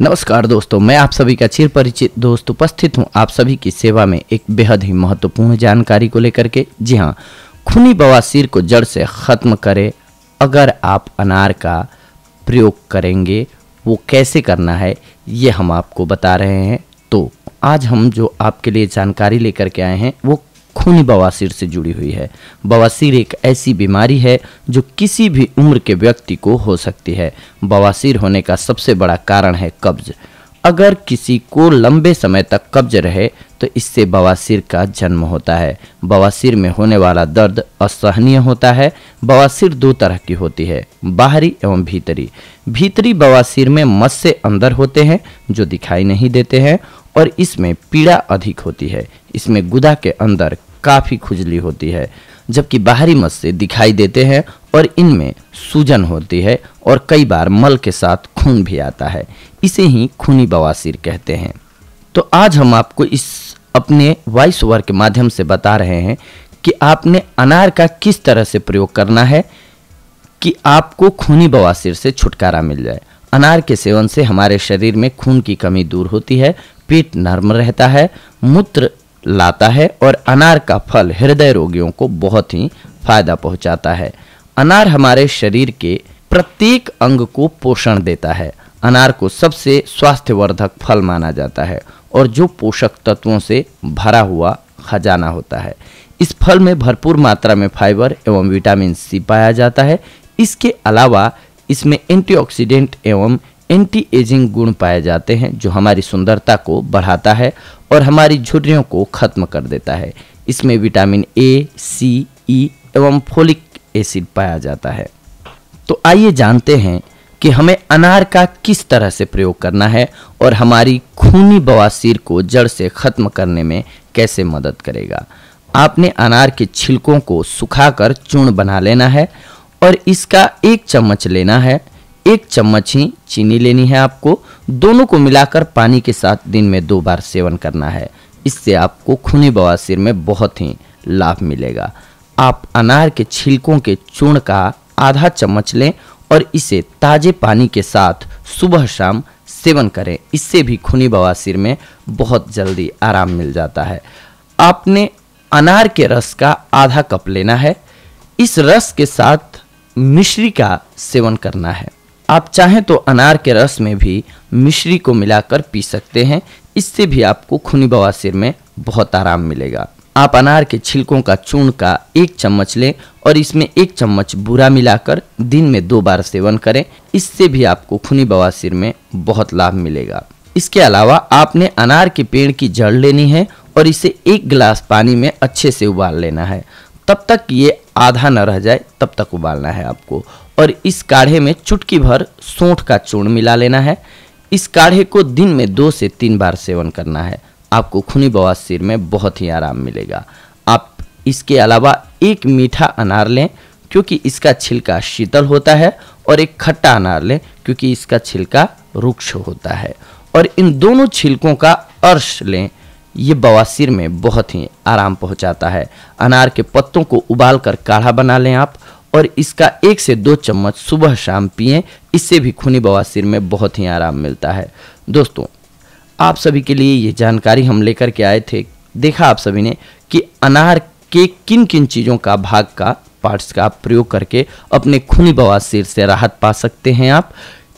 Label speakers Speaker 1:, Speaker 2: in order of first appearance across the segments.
Speaker 1: नमस्कार दोस्तों मैं आप सभी का चिर परिचित दोस्त उपस्थित हूं आप सभी की सेवा में एक बेहद ही महत्वपूर्ण जानकारी को लेकर के जी हाँ खूनी बवासीर को जड़ से ख़त्म करें अगर आप अनार का प्रयोग करेंगे वो कैसे करना है ये हम आपको बता रहे हैं तो आज हम जो आपके लिए जानकारी लेकर के आए हैं वो खूनी बवासीर से जुड़ी हुई है बवासीर एक ऐसी बीमारी है जो किसी भी उम्र के व्यक्ति को हो सकती है बवासीर होने का सबसे बड़ा कारण है कब्ज़ अगर किसी को लंबे समय तक कब्ज रहे तो इससे बवासीर का जन्म होता है बवासीर में होने वाला दर्द असहनीय होता है बवासीर दो तरह की होती है बाहरी एवं भीतरी भीतरी बवासीर में मत्स्य अंदर होते हैं जो दिखाई नहीं देते हैं और इसमें पीड़ा अधिक होती है इसमें गुदा के अंदर काफ़ी खुजली होती है जबकि बाहरी मस्से दिखाई देते हैं और इनमें सूजन होती है और कई बार मल के साथ खून भी आता है इसे ही खूनी बवासीर कहते हैं तो आज हम आपको इस अपने वॉइस ओवर के माध्यम से बता रहे हैं कि आपने अनार का किस तरह से प्रयोग करना है कि आपको खूनी बवासीर से छुटकारा मिल जाए अनार के सेवन से हमारे शरीर में खून की कमी दूर होती है पेट नर्म रहता है मूत्र लाता है और अनार का फल हृदय रोगियों को बहुत ही फायदा पहुंचाता है अनार हमारे शरीर के प्रत्येक अंग को पोषण देता है अनार को सबसे स्वास्थ्यवर्धक फल माना जाता है और जो पोषक तत्वों से भरा हुआ खजाना होता है इस फल में भरपूर मात्रा में फाइबर एवं विटामिन सी पाया जाता है इसके अलावा इसमें एंटीऑक्सीडेंट एवं एंटी एजिंग गुण पाए जाते हैं जो हमारी सुंदरता को बढ़ाता है और हमारी झुर्रियों को खत्म कर देता है इसमें विटामिन ए सी ई एवं फोलिक एसिड पाया जाता है तो आइए जानते हैं कि हमें अनार का किस तरह से प्रयोग करना है और हमारी खूनी बवासीर को जड़ से ख़त्म करने में कैसे मदद करेगा आपने अनार के छिलकों को सुखाकर चूर्ण बना लेना है और इसका एक चम्मच लेना है एक चम्मच ही चीनी लेनी है आपको दोनों को मिलाकर पानी के साथ दिन में दो बार सेवन करना है इससे आपको खूनी बवासीर में बहुत ही लाभ मिलेगा आप अनार के छिलकों के चूर्ण का आधा चम्मच लें और इसे ताजे पानी के साथ सुबह शाम सेवन करें इससे भी खूनी बवासीर में बहुत जल्दी आराम मिल जाता है आपने अनार के रस का आधा कप लेना है इस रस के साथ मिश्री का सेवन करना है आप चाहें तो अनार के रस में भी मिश्री को मिलाकर पी सकते हैं इससे भी आपको खूनी बवासीर में बहुत आराम मिलेगा आप अनार के छिलकों का चूर्ण का एक चम्मच लें और इसमें एक चम्मच बुरा मिलाकर दिन में दो बार सेवन करें इससे भी आपको खूनी बवासीर में बहुत लाभ मिलेगा इसके अलावा आपने अनार के पेड़ की जड़ लेनी है और इसे एक गिलास पानी में अच्छे से उबाल लेना है तब तक ये आधा न रह जाए तब तक उबालना है आपको और इस काढ़े में चुटकी भर सोंठ का चूर्ण मिला लेना है इस काढ़े को दिन में दो से तीन बार सेवन करना है आपको खूनी बवासीर में बहुत ही आराम मिलेगा आप इसके अलावा एक मीठा अनार लें क्योंकि इसका छिलका शीतल होता है और एक खट्टा अनार लें क्योंकि इसका छिलका रुक्ष होता है और इन दोनों छिलकों का अर्श लें ये बवासीर में बहुत ही आराम पहुंचाता है अनार के पत्तों को उबाल कर काढ़ा बना लें आप और इसका एक से दो चम्मच सुबह शाम पिए इससे भी खूनी बवासीर में बहुत ही आराम मिलता है दोस्तों आप सभी के लिए ये जानकारी हम लेकर के आए थे देखा आप सभी ने कि अनार के किन किन चीज़ों का भाग का पार्ट्स का प्रयोग करके अपने खूनी बवासीर से राहत पा सकते हैं आप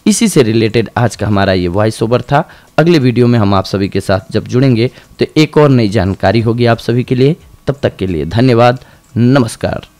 Speaker 1: इसी से रिलेटेड आज का हमारा ये वॉइस ओवर था अगले वीडियो में हम आप सभी के साथ जब जुड़ेंगे तो एक और नई जानकारी होगी आप सभी के लिए तब तक के लिए धन्यवाद नमस्कार